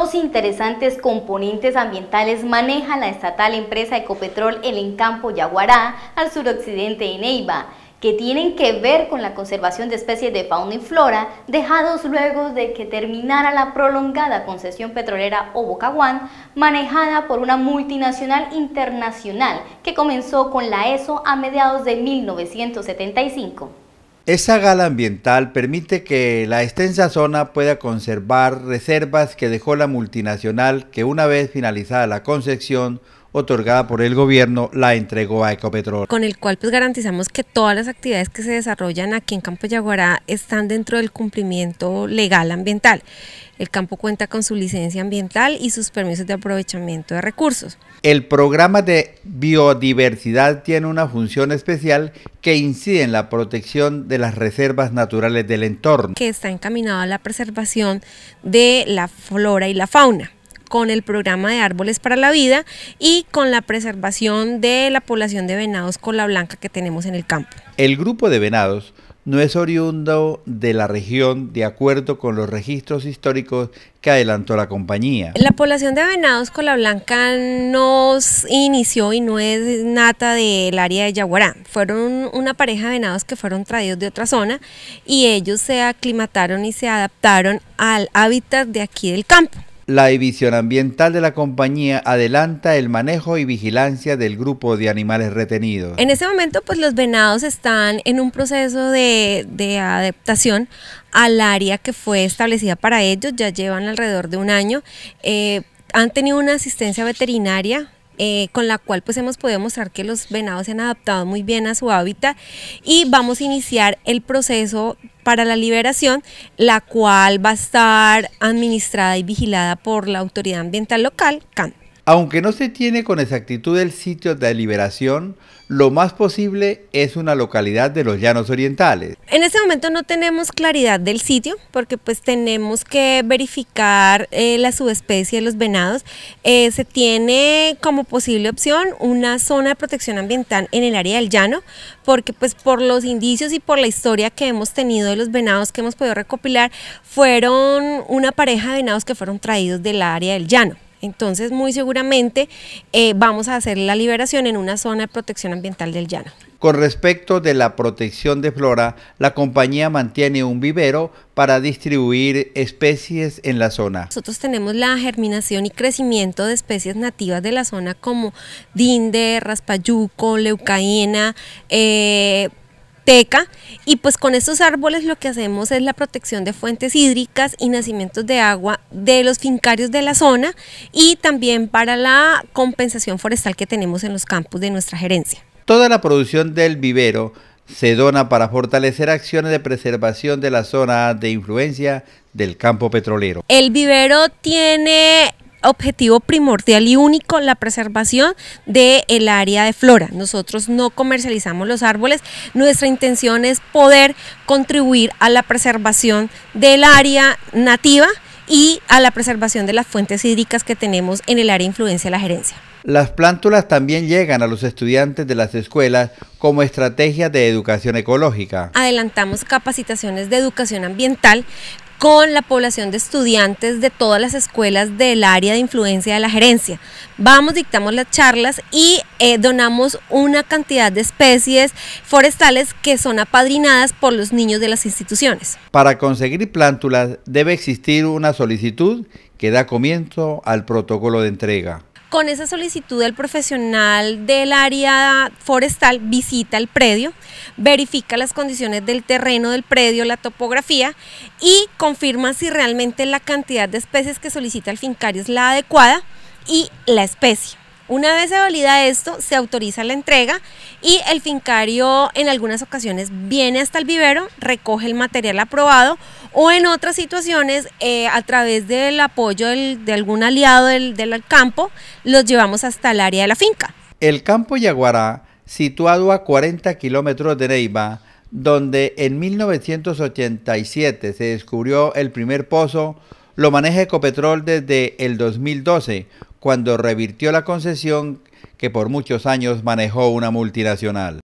dos interesantes componentes ambientales maneja la estatal empresa Ecopetrol en el campo Yaguará, al suroccidente de Neiva, que tienen que ver con la conservación de especies de fauna y flora, dejados luego de que terminara la prolongada concesión petrolera Obocaguán, manejada por una multinacional internacional que comenzó con la ESO a mediados de 1975. Esa gala ambiental permite que la extensa zona pueda conservar reservas que dejó la multinacional que una vez finalizada la concesión otorgada por el gobierno la entregó a Ecopetrol. Con el cual pues garantizamos que todas las actividades que se desarrollan aquí en Campo Yaguará están dentro del cumplimiento legal ambiental. El campo cuenta con su licencia ambiental y sus permisos de aprovechamiento de recursos. El programa de biodiversidad tiene una función especial que incide en la protección de las reservas naturales del entorno. Que está encaminado a la preservación de la flora y la fauna con el programa de Árboles para la Vida y con la preservación de la población de venados con la blanca que tenemos en el campo. El grupo de venados no es oriundo de la región de acuerdo con los registros históricos que adelantó la compañía. La población de venados con la blanca nos inició y no es nata del área de Yaguará. Fueron una pareja de venados que fueron traídos de otra zona y ellos se aclimataron y se adaptaron al hábitat de aquí del campo la división ambiental de la compañía adelanta el manejo y vigilancia del grupo de animales retenidos. En ese momento, pues los venados están en un proceso de, de adaptación al área que fue establecida para ellos, ya llevan alrededor de un año. Eh, han tenido una asistencia veterinaria eh, con la cual pues hemos podido mostrar que los venados se han adaptado muy bien a su hábitat y vamos a iniciar el proceso para la liberación, la cual va a estar administrada y vigilada por la autoridad ambiental local, CAN. Aunque no se tiene con exactitud el sitio de liberación, lo más posible es una localidad de los llanos orientales. En este momento no tenemos claridad del sitio porque pues tenemos que verificar eh, la subespecie de los venados. Eh, se tiene como posible opción una zona de protección ambiental en el área del llano porque pues por los indicios y por la historia que hemos tenido de los venados que hemos podido recopilar fueron una pareja de venados que fueron traídos del área del llano. Entonces, muy seguramente eh, vamos a hacer la liberación en una zona de protección ambiental del llano. Con respecto de la protección de flora, la compañía mantiene un vivero para distribuir especies en la zona. Nosotros tenemos la germinación y crecimiento de especies nativas de la zona como dinde, raspayuco, leucaína, eh, y pues con estos árboles lo que hacemos es la protección de fuentes hídricas y nacimientos de agua de los fincarios de la zona y también para la compensación forestal que tenemos en los campos de nuestra gerencia. Toda la producción del vivero se dona para fortalecer acciones de preservación de la zona de influencia del campo petrolero. El vivero tiene objetivo primordial y único la preservación del el área de flora. Nosotros no comercializamos los árboles, nuestra intención es poder contribuir a la preservación del área nativa y a la preservación de las fuentes hídricas que tenemos en el área de influencia de la gerencia. Las plántulas también llegan a los estudiantes de las escuelas como estrategia de educación ecológica. Adelantamos capacitaciones de educación ambiental con la población de estudiantes de todas las escuelas del área de influencia de la gerencia. Vamos, dictamos las charlas y eh, donamos una cantidad de especies forestales que son apadrinadas por los niños de las instituciones. Para conseguir plántulas debe existir una solicitud que da comienzo al protocolo de entrega. Con esa solicitud el profesional del área forestal visita el predio, verifica las condiciones del terreno del predio, la topografía y confirma si realmente la cantidad de especies que solicita el fincario es la adecuada y la especie. Una vez se valida esto, se autoriza la entrega y el fincario en algunas ocasiones viene hasta el vivero, recoge el material aprobado o en otras situaciones eh, a través del apoyo de algún aliado del, campo los llevamos hasta el área de la finca. El campo Yaguará, situado a 40 kilómetros de Neiva, donde en 1987 se descubrió el primer pozo, lo maneja Ecopetrol desde el 2012 cuando revirtió la concesión que por muchos años manejó una multinacional.